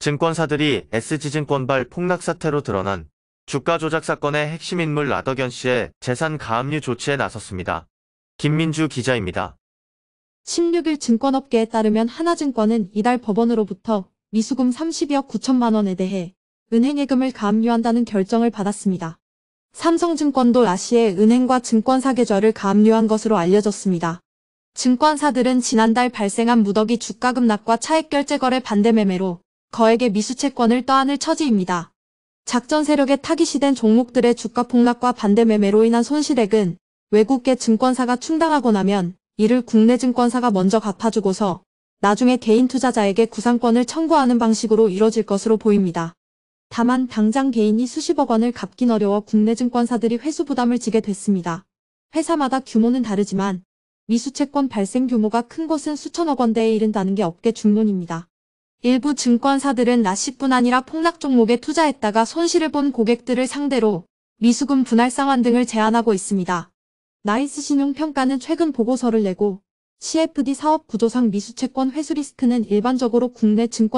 증권사들이 SG증권발 폭락 사태로 드러난 주가 조작 사건의 핵심 인물 라덕연 씨의 재산 가압류 조치에 나섰습니다. 김민주 기자입니다. 16일 증권업계에 따르면 하나증권은 이달 법원으로부터 미수금 30억 9천만 원에 대해 은행 예금을 가압류한다는 결정을 받았습니다. 삼성증권도 라시의 은행과 증권사 계좌를 가압류한 것으로 알려졌습니다. 증권사들은 지난달 발생한 무더기 주가 급락과 차액 결제 거래 반대 매매로 거액의 미수채권을 떠안을 처지입니다. 작전 세력에 타깃이된 종목들의 주가 폭락과 반대 매매로 인한 손실액은 외국계 증권사가 충당하고 나면 이를 국내 증권사가 먼저 갚아주고서 나중에 개인 투자자에게 구상권을 청구하는 방식으로 이뤄질 것으로 보입니다. 다만 당장 개인이 수십억 원을 갚긴 어려워 국내 증권사들이 회수 부담을 지게 됐습니다. 회사마다 규모는 다르지만 미수채권 발생 규모가 큰것은 수천억 원대에 이른다는 게 업계 중론입니다. 일부 증권사들은 나시뿐 아니라 폭락 종목에 투자했다가 손실을 본 고객들을 상대로 미수금 분할 상환 등을 제안하고 있습니다. 나이스 신용평가는 최근 보고서를 내고 CFD 사업 구조상 미수채권 회수 리스크는 일반적으로 국내 증권